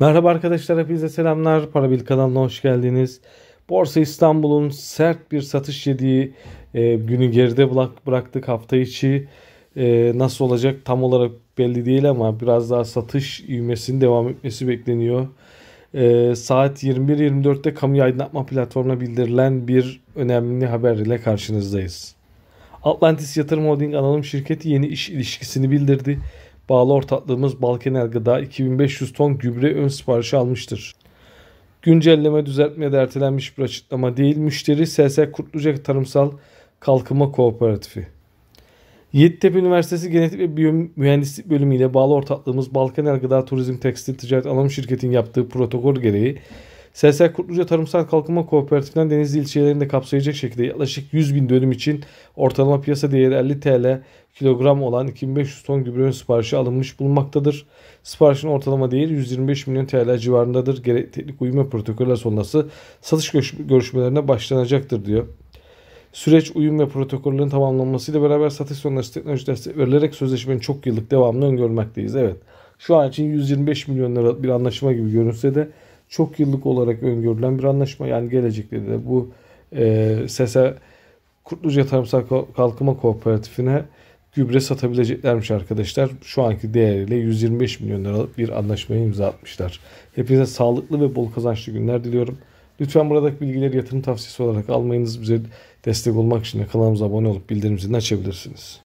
Merhaba arkadaşlar hepinize selamlar. Parabil kanalına hoş geldiniz. Borsa İstanbul'un sert bir satış yediği e, günü geride bıraktık hafta içi. E, nasıl olacak tam olarak belli değil ama biraz daha satış ivmesinin devam etmesi bekleniyor. E, saat 21.24'te kamu aydınlatma platformuna bildirilen bir önemli haber ile karşınızdayız. Atlantis Yatırım Holding Anonim Şirketi yeni iş ilişkisini bildirdi bağlı ortaklığımız Balkenel Gıda 2500 ton gübre ön siparişi almıştır. Güncelleme düzeltmeye de ertelenmiş bir açıklama değil. Müşteri SS Kurtluca Tarımsal Kalkınma Kooperatifi. Yeditepe Üniversitesi Genetik ve Biyomühendislik Bölümü ile bağlı ortaklığımız Balkanel Gıda Turizm Tekstil Ticaret Anonim Şirketi'nin yaptığı protokol gereği SSK Kurtluca Tarımsal Kalkınma Kooperatifinden Denizli ilçelerini de kapsayacak şekilde yaklaşık 100 bin dönüm için ortalama piyasa değeri 50 TL kilogram olan 2500 ton gübre ön siparişi alınmış bulunmaktadır. Siparişin ortalama değeri 125 milyon TL civarındadır. Gerek teknik uyum ve protokoller sonrası satış görüşmelerine başlanacaktır diyor. Süreç uyum ve protokollerin tamamlanmasıyla beraber satış sonrası teknoloji destek verilerek sözleşmenin çok yıllık devamını öngörmekteyiz. Evet şu an için 125 milyon lira bir anlaşma gibi görünse de çok yıllık olarak öngörülen bir anlaşma. Yani gelecekte de bu e, SES'e Kurtluca Tarımsal Kalkınma Kooperatifi'ne gübre satabileceklermiş arkadaşlar. Şu anki değeriyle 125 milyon liralık bir anlaşmaya imza atmışlar. Hepinize sağlıklı ve bol kazançlı günler diliyorum. Lütfen buradaki bilgileri yatırım tavsiyesi olarak almayınız. Bize destek olmak için kanalımıza abone olup bildirim zilini açabilirsiniz.